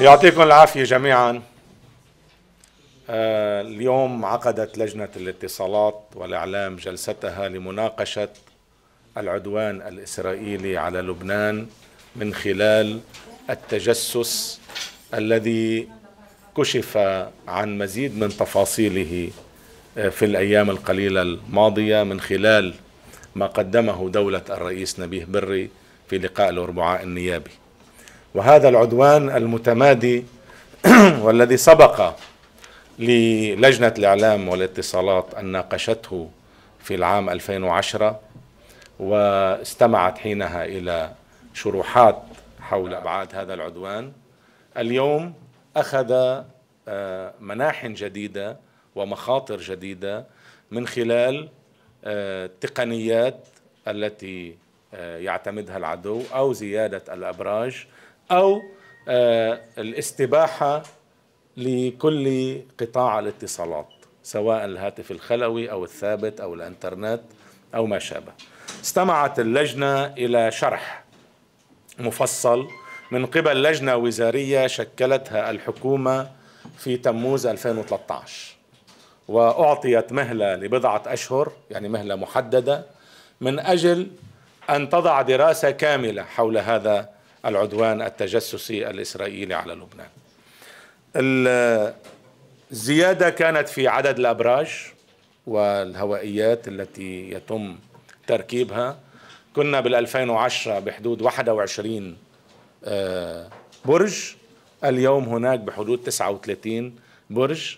يعطيكم العافية جميعا آه، اليوم عقدت لجنة الاتصالات والإعلام جلستها لمناقشة العدوان الإسرائيلي على لبنان من خلال التجسس الذي كشف عن مزيد من تفاصيله آه، في الأيام القليلة الماضية من خلال ما قدمه دولة الرئيس نبيه بري في لقاء الأربعاء النيابي وهذا العدوان المتمادي والذي سبق للجنة الإعلام والاتصالات أن ناقشته في العام 2010 واستمعت حينها إلى شروحات حول أبعاد هذا العدوان اليوم أخذ آه، مناح جديدة ومخاطر جديدة من خلال التقنيات آه، التي آه، يعتمدها العدو أو زيادة الأبراج أو آه، الاستباحة لكل قطاع الاتصالات سواء الهاتف الخلوي أو الثابت أو الإنترنت أو ما شابه استمعت اللجنة إلى شرح مفصل من قبل لجنة وزارية شكلتها الحكومة في تموز 2013 وأعطيت مهلة لبضعة أشهر يعني مهلة محددة من أجل أن تضع دراسة كاملة حول هذا العدوان التجسسي الإسرائيلي على لبنان الزيادة كانت في عدد الأبراج والهوائيات التي يتم تركيبها كنا بال2010 بحدود 21 آه، برج اليوم هناك بحدود 39 برج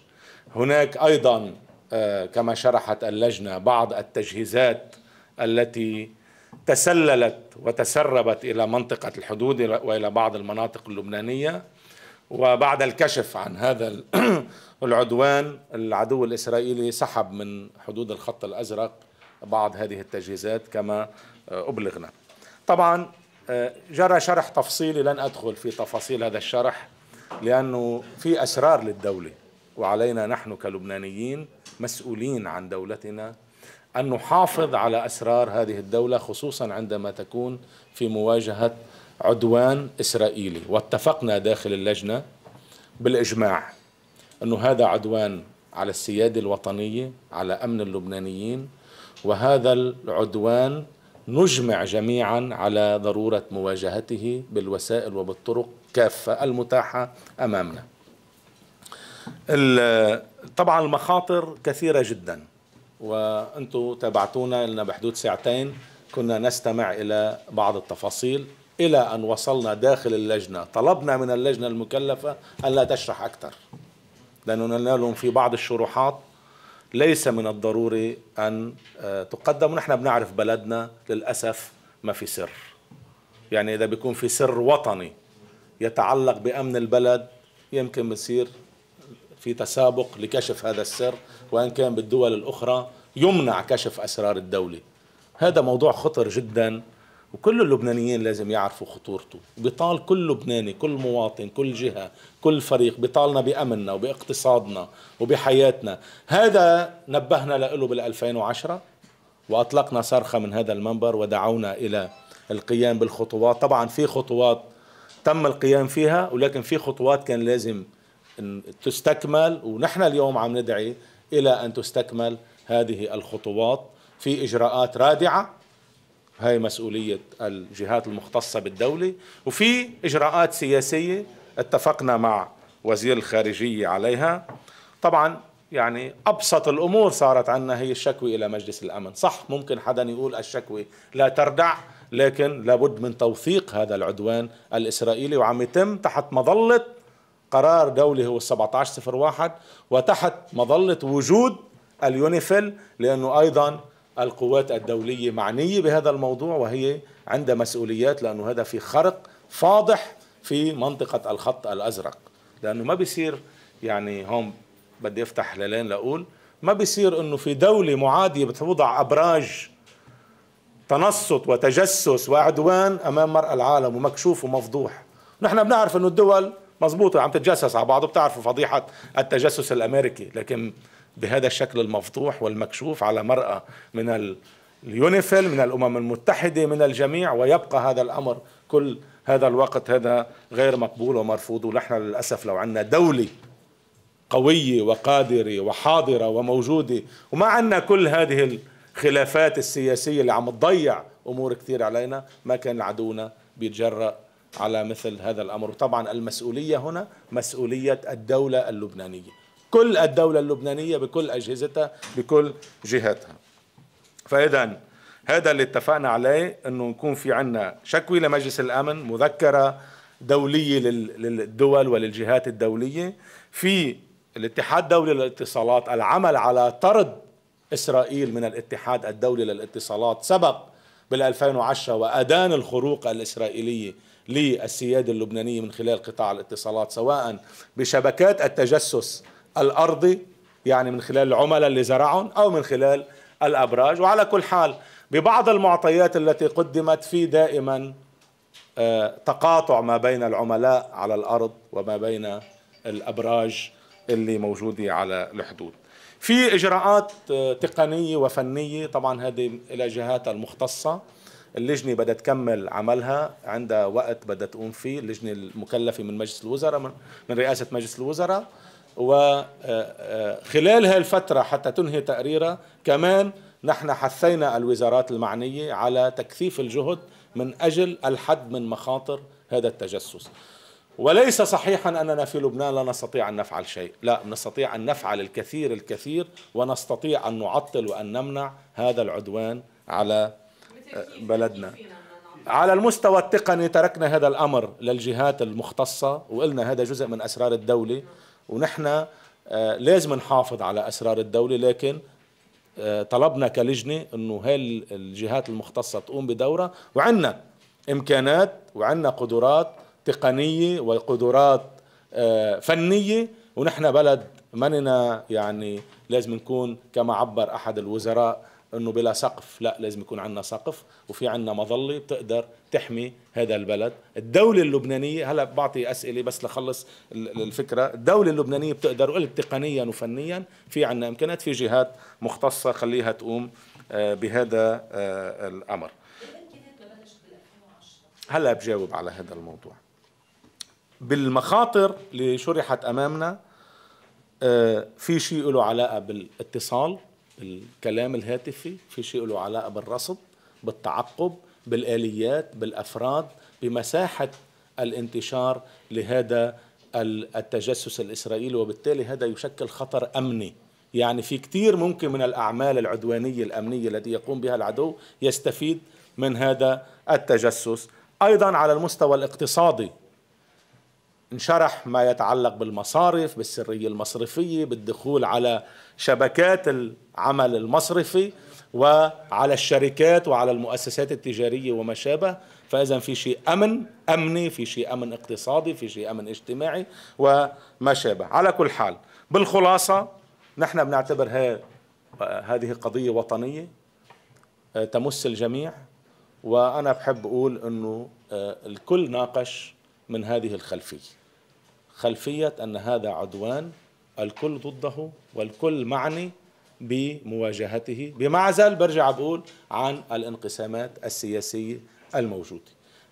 هناك أيضا آه، كما شرحت اللجنة بعض التجهيزات التي تسللت وتسربت إلى منطقة الحدود وإلى بعض المناطق اللبنانية وبعد الكشف عن هذا العدوان العدو الإسرائيلي سحب من حدود الخط الأزرق بعض هذه التجهيزات كما آه، أبلغنا طبعا آه، جرى شرح تفصيلي لن أدخل في تفاصيل هذا الشرح لأنه في أسرار للدولة وعلينا نحن كلبنانيين مسؤولين عن دولتنا أن نحافظ على أسرار هذه الدولة خصوصا عندما تكون في مواجهة عدوان إسرائيلي واتفقنا داخل اللجنة بالإجماع أنه هذا عدوان على السيادة الوطنية على أمن اللبنانيين وهذا العدوان نجمع جميعا على ضرورة مواجهته بالوسائل وبالطرق كافة المتاحة أمامنا طبعا المخاطر كثيرة جداً وانتم تابعتونا لنا بحدود ساعتين كنا نستمع الى بعض التفاصيل الى ان وصلنا داخل اللجنه طلبنا من اللجنه المكلفه الا تشرح اكثر لانه قلنا لهم في بعض الشروحات ليس من الضروري ان آه، تقدم ونحن بنعرف بلدنا للاسف ما في سر يعني اذا بيكون في سر وطني يتعلق بامن البلد يمكن بصير في تسابق لكشف هذا السر وان كان بالدول الاخرى يمنع كشف اسرار الدوله هذا موضوع خطر جدا وكل اللبنانيين لازم يعرفوا خطورته بيطال كل لبناني كل مواطن كل جهة كل فريق بيطالنا بأمننا وباقتصادنا وبحياتنا هذا نبهنا له بال2010 وأطلقنا صرخة من هذا المنبر ودعونا إلى القيام بالخطوات طبعا في خطوات تم القيام فيها ولكن في خطوات كان لازم أن تستكمل ونحن اليوم عم ندعي إلى أن تستكمل هذه الخطوات في إجراءات رادعة هاي مسؤولية الجهات المختصة بالدولة وفي إجراءات سياسية اتفقنا مع وزير الخارجية عليها طبعا يعني أبسط الأمور صارت عنا هي الشكوى إلى مجلس الأمن صح ممكن حدا يقول الشكوى لا تردع لكن لابد من توثيق هذا العدوان الإسرائيلي وعم يتم تحت مظلة قرار دولي هو 1701 وتحت مظلة وجود اليونيفيل لأنه أيضا القوات الدولية معنية بهذا الموضوع وهي عندها مسؤوليات لأنه هذا في خرق فاضح في منطقة الخط الأزرق لأنه ما بيصير يعني هون بدي أفتح للين لأقول ما بيصير أنه في دولة معادية بتوضع أبراج تنصت وتجسس وعدوان أمام مرأى العالم ومكشوف ومفضوح نحن بنعرف أنه الدول مضبوط عم تتجسس على بعض بتعرفوا فضيحة التجسس الأمريكي لكن بهذا الشكل المفضوح والمكشوف على مرأة من اليونيفيل من الأمم المتحدة من الجميع ويبقى هذا الأمر كل هذا الوقت هذا غير مقبول ومرفوض ونحن للأسف لو عندنا دولة قوية وقادرة وحاضرة وموجودة وما عندنا كل هذه الخلافات السياسية اللي عم تضيع أمور كثير علينا ما كان عدونا بيتجرأ على مثل هذا الأمر وطبعا المسؤولية هنا مسؤولية الدولة اللبنانية كل الدولة اللبنانية بكل أجهزتها بكل جهاتها فإذا هذا اللي اتفقنا عليه أنه يكون في عنا شكوي لمجلس الأمن مذكرة دولية للدول وللجهات الدولية في الاتحاد الدولي للاتصالات العمل على طرد إسرائيل من الاتحاد الدولي للاتصالات سبق بال2010 وأدان الخروق الإسرائيلية للسيادة اللبنانية من خلال قطاع الاتصالات سواء بشبكات التجسس الأرضي يعني من خلال العملاء اللي زرعهم أو من خلال الأبراج وعلى كل حال ببعض المعطيات التي قدمت في دائما آه، تقاطع ما بين العملاء على الأرض وما بين الأبراج اللي موجودة على الحدود في إجراءات آه، تقنية وفنية طبعا هذه إلى جهات المختصة اللجنه بدها تكمل عملها عندها وقت بدها تقوم فيه اللجنه المكلفه من مجلس الوزراء من رئاسه مجلس الوزراء وخلال آه، آه، هالفترة حتى تنهي تقريرها كمان نحن حثينا الوزارات المعنية على تكثيف الجهد من أجل الحد من مخاطر هذا التجسس وليس صحيحا أننا في لبنان لا نستطيع أن نفعل شيء لا نستطيع أن نفعل الكثير الكثير ونستطيع أن نعطل وأن نمنع هذا العدوان على بلدنا على المستوى التقني تركنا هذا الأمر للجهات المختصة وقلنا هذا جزء من أسرار الدولة ونحن آه، لازم نحافظ على أسرار الدولة لكن آه، طلبنا كلجنة أنه الجهات المختصة تقوم بدورها وعنا إمكانات وعنا قدرات تقنية وقدرات آه، فنية ونحن بلد مننا يعني لازم نكون كما عبر أحد الوزراء انه بلا سقف لا لازم يكون عندنا سقف وفي عندنا مظله بتقدر تحمي هذا البلد الدوله اللبنانيه هلا بعطي اسئله بس لخلص الفكره الدوله اللبنانيه بتقدر قلت تقنيا وفنيا في عندنا امكانات في جهات مختصه خليها تقوم آه، بهذا آه، الامر هلا بجاوب على هذا الموضوع بالمخاطر اللي شرحت امامنا آه، في شيء له علاقه بالاتصال الكلام الهاتفي في شيء له علاقة بالرصد بالتعقب بالآليات بالأفراد بمساحة الانتشار لهذا التجسس الإسرائيلي وبالتالي هذا يشكل خطر أمني يعني في كثير ممكن من الأعمال العدوانية الأمنية التي يقوم بها العدو يستفيد من هذا التجسس أيضا على المستوى الاقتصادي انشرح ما يتعلق بالمصارف بالسرية المصرفية بالدخول على شبكات العمل المصرفي وعلى الشركات وعلى المؤسسات التجارية وما شابه فإذا في شيء أمن أمني في شيء أمن اقتصادي في شيء أمن اجتماعي وما شابه على كل حال بالخلاصة نحن بنعتبر هذه قضية وطنية آه، تمس الجميع وأنا بحب أقول أنه آه، الكل ناقش من هذه الخلفيه خلفية أن هذا عدوان الكل ضده والكل معني بمواجهته بمعزل برجع بقول عن الانقسامات السياسية الموجودة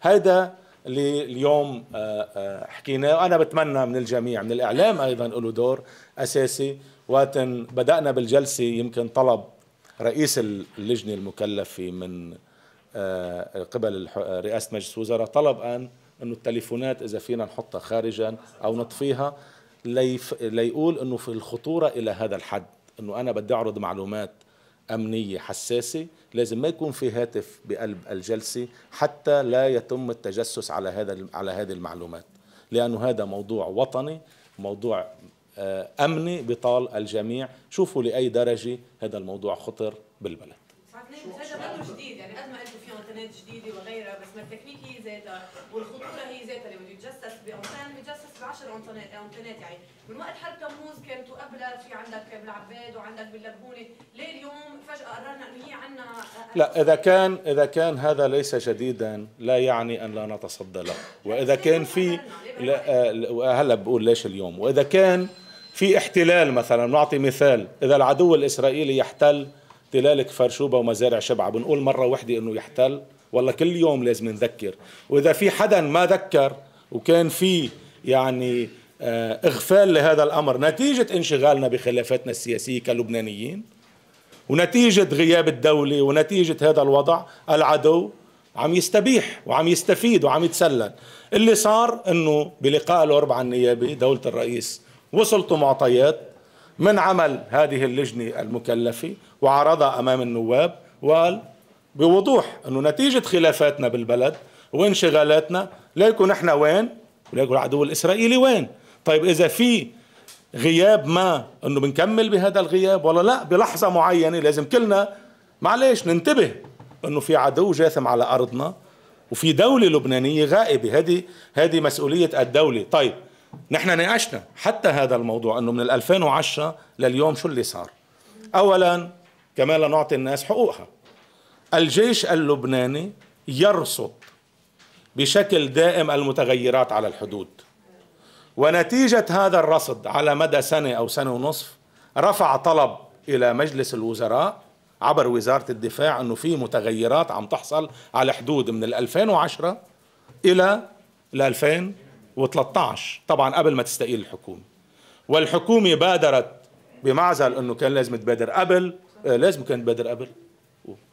هيدا اللي اليوم آه، آه، حكيناه وانا بتمنى من الجميع من الإعلام أيضا له دور أساسي وقت بدأنا بالجلسة يمكن طلب رئيس اللجنة المكلفة من آه، قبل رئاسة مجلس الوزراء طلب أن انه التليفونات اذا فينا نحطها خارجا او نطفيها ليف... ليقول انه في الخطوره الى هذا الحد انه انا بدي اعرض معلومات امنيه حساسه لازم ما يكون في هاتف بقلب الجلسه حتى لا يتم التجسس على هذا على هذه المعلومات لانه هذا موضوع وطني موضوع آه، امني بطال الجميع شوفوا لاي درجه هذا الموضوع خطر بالبلد مواد جديده وغيرها بس ما التكنيك هي ذاتها والخطوره هي ذاتها اللي بده يتجسس باونتان بيتجسس ب 10 اونتانات يعني من وقت حرب تموز كانت وقبلها في عندك بالعباد وعندك باللبونه ليه اليوم فجاه قررنا انه هي عندنا لا اذا كان اذا كان هذا ليس جديدا لا يعني ان لا نتصدى له واذا كان في لا آه، هلا بقول ليش اليوم واذا كان في احتلال مثلا نعطي مثال اذا العدو الاسرائيلي يحتل تلالك فرشوبه ومزارع شبعة بنقول مرة وحدة انه يحتل والله كل يوم لازم نذكر واذا في حدا ما ذكر وكان في يعني آه، اغفال لهذا الامر نتيجه انشغالنا بخلافاتنا السياسيه كلبنانيين ونتيجه غياب الدوله ونتيجه هذا الوضع العدو عم يستبيح وعم يستفيد وعم يتسلل اللي صار انه بلقاء الاربعاء النيابي دوله الرئيس وصلتوا معطيات من عمل هذه اللجنه المكلفه وعرضها امام النواب وقال بوضوح انه نتيجه خلافاتنا بالبلد وانشغالاتنا ليكوا نحن وين وليكوا العدو الاسرائيلي وين طيب اذا في غياب ما انه بنكمل بهذا الغياب ولا لا بلحظه معينه لازم كلنا معلش ننتبه انه في عدو جاثم على ارضنا وفي دولة لبنانية غائبة هذه هذه مسؤولية الدولة طيب نحن ناقشنا حتى هذا الموضوع انه من 2010 لليوم شو اللي صار اولا كمان لنعطي الناس حقوقها الجيش اللبناني يرصد بشكل دائم المتغيرات على الحدود ونتيجة هذا الرصد على مدى سنة أو سنة ونصف رفع طلب إلى مجلس الوزراء عبر وزارة الدفاع أنه في متغيرات عم تحصل على حدود من 2010 إلى 2013 طبعا قبل ما تستقيل الحكومة والحكومة بادرت بمعزل أنه كان لازم تبادر قبل آه، لازم كان تبادر قبل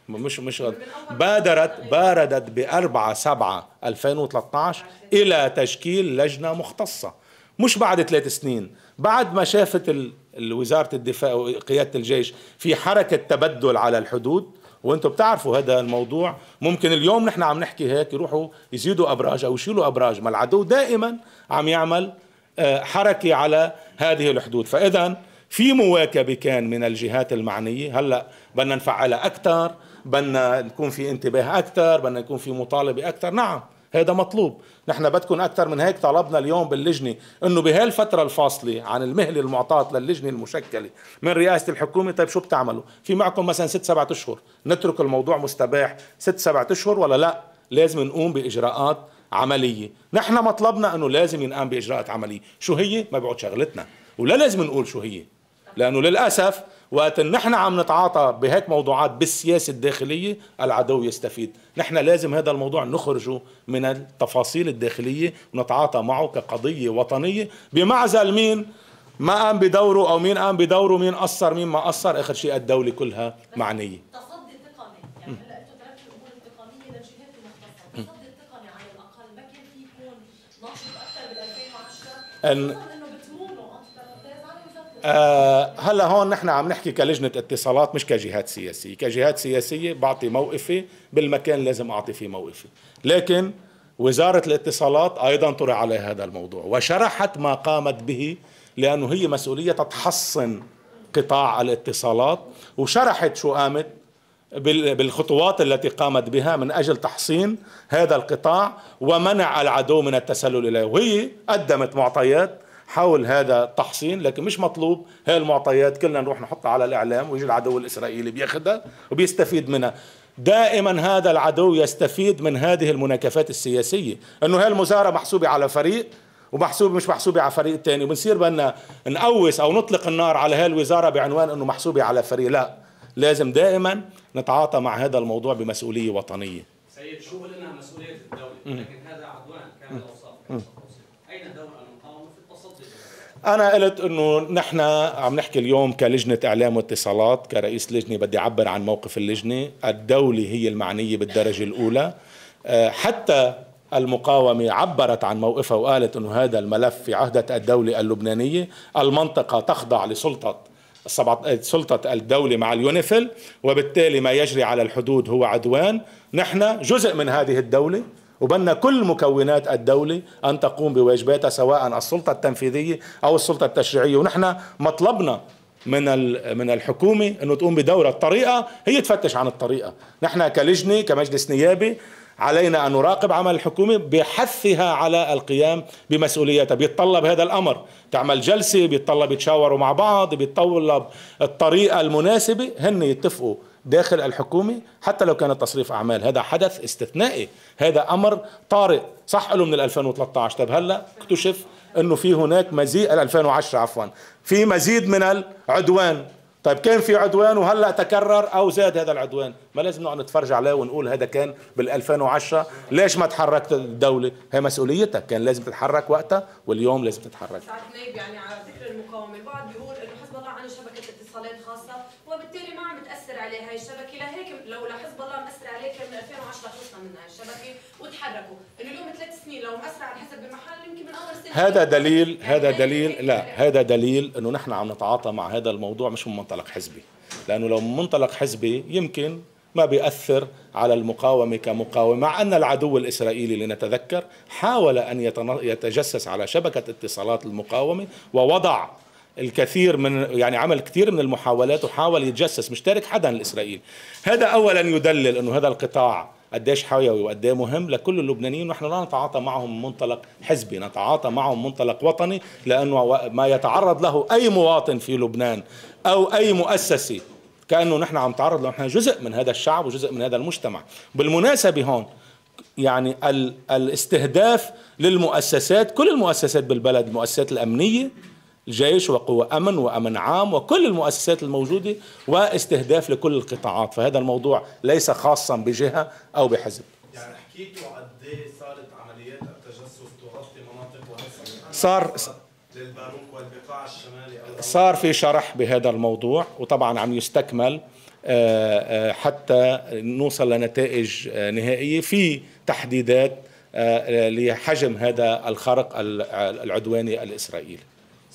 مش مش غد. بادرت باردت 4 7 2013 إلى تشكيل لجنة مختصة مش بعد ثلاث سنين بعد ما شافت الوزاره الدفاع وقيادة الجيش في حركة تبدل على الحدود وانتم بتعرفوا هذا الموضوع ممكن اليوم نحن عم نحكي هيك يروحوا يزيدوا ابراج او يشيلوا ابراج ما العدو دائما عم يعمل آه، حركه على هذه الحدود فاذا في مواكبه كان من الجهات المعنيه هلا بدنا نفعلها اكثر بدنا نكون في انتباه اكثر بدنا يكون في مطالبه اكثر نعم هذا مطلوب نحن بدكم اكثر من هيك طلبنا اليوم باللجنه انه بهالفتره الفاصله عن المهله المعطاه للجنه المشكله من رئاسه الحكومه طيب شو بتعملوا في معكم مثلا ست سبعة اشهر نترك الموضوع مستباح ست سبعة اشهر ولا لا لازم نقوم باجراءات عمليه نحن مطلبنا انه لازم ينقام باجراءات عمليه شو هي ما بيعود شغلتنا ولا لازم نقول شو هي لانه للاسف وقت ان احنا عم نتعاطى بهيك موضوعات بالسياسه الداخليه العدو يستفيد نحن لازم هذا الموضوع نخرجه من التفاصيل الداخليه ونتعاطى معه كقضيه وطنيه بمعزل مين ما قام بدوره او مين قام بدوره مين قصر مين ما قصر اخر شيء الدوله كلها معنيه تصدي تقني يعني هلا انتم تركتوا الامور التقنيه للجهات المختصه التصدي التقني على الاقل ما كان في يكون ناشط اكثر بال 2010 آه، هلا هون نحن عم نحكي كلجنه اتصالات مش كجهات سياسيه، كجهات سياسيه بعطي موقفي بالمكان لازم اعطي فيه موقفي، لكن وزاره الاتصالات ايضا طرح عليها هذا الموضوع وشرحت ما قامت به لانه هي مسؤوليه تتحصن قطاع الاتصالات وشرحت شو قامت بالخطوات التي قامت بها من اجل تحصين هذا القطاع ومنع العدو من التسلل اليه وهي قدمت معطيات حول هذا التحصين لكن مش مطلوب هاي المعطيات كلنا نروح نحطها على الإعلام ويجي العدو الإسرائيلي بياخذها وبيستفيد منها دائما هذا العدو يستفيد من هذه المناكفات السياسية أنه هاي المزارة محسوبة على فريق ومحسوب مش محسوبة على فريق تاني وبنصير بدنا نقوس أو نطلق النار على هاي الوزارة بعنوان أنه محسوبة على فريق لا لازم دائما نتعاطى مع هذا الموضوع بمسؤولية وطنية سيد شو قلنا مسؤولية الدولة لكن هذا عدوان كان الأوصاف انا قلت انه نحن عم نحكي اليوم كلجنه اعلام واتصالات كرئيس لجنه بدي اعبر عن موقف اللجنه الدوله هي المعنيه بالدرجه الاولى آه، حتى المقاومة عبرت عن موقفها وقالت أنه هذا الملف في عهدة الدولة اللبنانية المنطقة تخضع لسلطة سلطة الدولة مع اليونيفل وبالتالي ما يجري على الحدود هو عدوان نحن جزء من هذه الدولة وبدنا كل مكونات الدولة أن تقوم بواجباتها سواء السلطة التنفيذية أو السلطة التشريعية ونحن مطلبنا من من الحكومة أنه تقوم بدورة الطريقة هي تفتش عن الطريقة نحن كلجنة كمجلس نيابي علينا أن نراقب عمل الحكومة بحثها على القيام بمسؤولياتها بيتطلب هذا الأمر تعمل جلسة بيتطلب يتشاوروا مع بعض بيتطلب الطريقة المناسبة هن يتفقوا داخل الحكومة حتى لو كان تصريف أعمال هذا حدث استثنائي هذا أمر طارئ صح له من 2013 طب هلا اكتشف أنه في هناك مزيد 2010 عفوا في مزيد من العدوان طيب كان في عدوان وهلا تكرر او زاد هذا العدوان ما لازم نقعد نتفرج عليه ونقول هذا كان بال2010 ليش ما تحركت الدوله هي مسؤوليتك كان لازم تتحرك وقتها واليوم لازم تتحرك يعني على ذكر المقاومه البعض بيقول انه حزب الله عنده شبكه اتصالات خاصه وبالتالي ما عم عليه هاي الشبكه لهيك لو لحزب الله مأثر عليه كان من 2010 خلصنا من هاي الشبكه وتحركوا انه اليوم ثلاث سنين لو مأثر على الحزب بمحل يمكن من اول سنه هذا دليل يعني هذا دليل لا هذا دليل انه نحن عم نتعاطى مع هذا الموضوع مش من منطلق حزبي لانه لو من منطلق حزبي يمكن ما بيأثر على المقاومة كمقاومة مع أن العدو الإسرائيلي لنتذكر حاول أن يتجسس على شبكة اتصالات المقاومة ووضع الكثير من يعني عمل كثير من المحاولات وحاول يتجسس مش تارك حدا لاسرائيل هذا اولا يدلل انه هذا القطاع قديش حيوي وقديه مهم لكل اللبنانيين ونحن لا نتعاطى معهم من منطلق حزبي نتعاطى معهم منطلق وطني لانه ما يتعرض له اي مواطن في لبنان او اي مؤسسه كانه نحن عم نتعرض له نحن جزء من هذا الشعب وجزء من هذا المجتمع بالمناسبه هون يعني الاستهداف للمؤسسات كل المؤسسات بالبلد المؤسسات الامنيه الجيش وقوى أمن وأمن عام وكل المؤسسات الموجودة واستهداف لكل القطاعات فهذا الموضوع ليس خاصا بجهة أو بحزب يعني حكيتوا قد ايه صارت عمليات التجسس تغطي مناطق صار للباروك والبقاع الشمالي أو صار في شرح بهذا الموضوع وطبعا عم يستكمل آه، آه، حتى نوصل لنتائج آه، نهائية في تحديدات لحجم هذا الخرق العدواني الإسرائيلي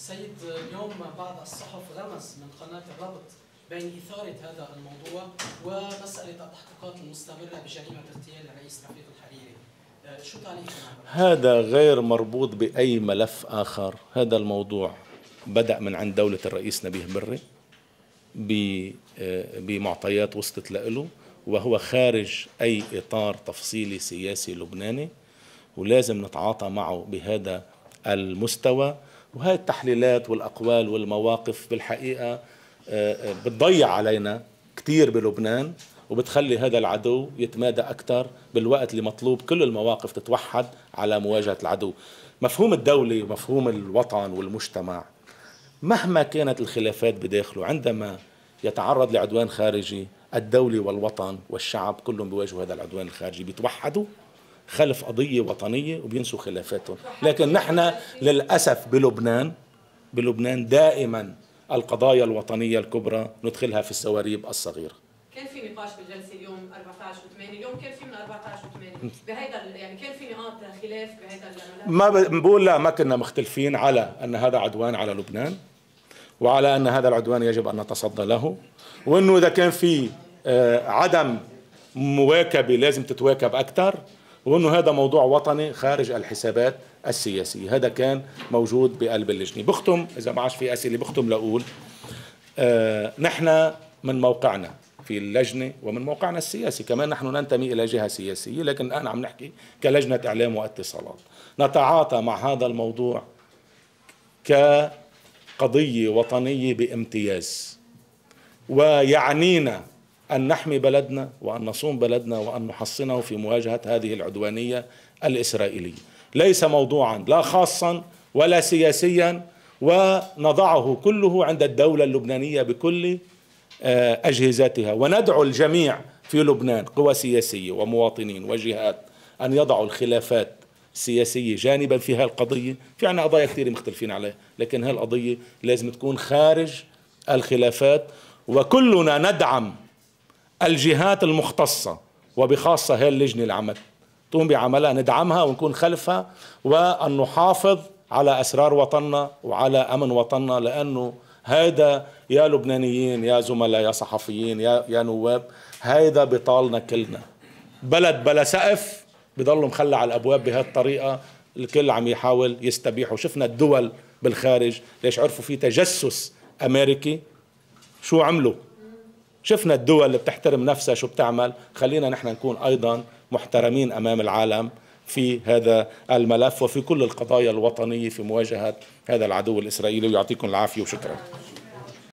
السيد اليوم بعض الصحف غمس من قناة الربط بين إثارة هذا الموضوع ومسألة التحقيقات المستمرة بجريمة اغتيال الرئيس رفيق الحريري آه، شو هذا غير مربوط بأي ملف آخر هذا الموضوع بدأ من عند دولة الرئيس نبيه بري آه، بمعطيات وصلت له وهو خارج أي إطار تفصيلي سياسي لبناني ولازم نتعاطى معه بهذا المستوى وهي التحليلات والأقوال والمواقف بالحقيقة آه، آه، بتضيع علينا كثير بلبنان وبتخلي هذا العدو يتمادى أكثر بالوقت اللي مطلوب كل المواقف تتوحد على مواجهة العدو مفهوم الدولة ومفهوم الوطن والمجتمع مهما كانت الخلافات بداخله عندما يتعرض لعدوان خارجي الدولة والوطن والشعب كلهم بيواجهوا هذا العدوان الخارجي بيتوحدوا خلف قضية وطنية وبينسوا خلافاتهم لكن نحن للأسف بلبنان بلبنان دائما القضايا الوطنية الكبرى ندخلها في السواريب الصغيرة كان في نقاش بالجلسه اليوم 14 و8 اليوم كان في من 14 و8 بهيدا يعني كان في نقاط خلاف بهيدا ما بقول لا ما كنا مختلفين على ان هذا عدوان على لبنان وعلى ان هذا العدوان يجب ان نتصدى له وانه اذا كان في آه، عدم مواكبه لازم تتواكب اكثر وانه هذا موضوع وطني خارج الحسابات السياسيه هذا كان موجود بقلب اللجنه بختم اذا ما عادش في اسئله بختم لاقول آه نحن من موقعنا في اللجنه ومن موقعنا السياسي كمان نحن ننتمي الى جهه سياسيه لكن الان عم نحكي كلجنه اعلام واتصالات نتعاطى مع هذا الموضوع كقضيه وطنيه بامتياز ويعنينا أن نحمي بلدنا وأن نصون بلدنا وأن نحصنه في مواجهة هذه العدوانية الإسرائيلية ليس موضوعا لا خاصا ولا سياسيا ونضعه كله عند الدولة اللبنانية بكل آه، أجهزتها وندعو الجميع في لبنان قوى سياسية ومواطنين وجهات أن يضعوا الخلافات السياسية جانبا في هذه القضية في عنا قضايا كثير مختلفين عليها لكن هذه القضية لازم تكون خارج الخلافات وكلنا ندعم الجهات المختصة وبخاصة هي اللجنة العمل تقوم بعملها ندعمها ونكون خلفها وأن نحافظ على أسرار وطننا وعلى أمن وطننا لأنه هذا يا لبنانيين يا زملاء يا صحفيين يا, يا نواب هذا بطالنا كلنا بلد بلا سقف بضلوا مخلى على الابواب بهالطريقه الكل عم يحاول يستبيحه شفنا الدول بالخارج ليش عرفوا في تجسس امريكي شو عملوا شفنا الدول اللي بتحترم نفسها شو بتعمل خلينا نحن نكون أيضا محترمين أمام العالم في هذا الملف وفي كل القضايا الوطنية في مواجهة هذا العدو الإسرائيلي ويعطيكم العافية وشكرا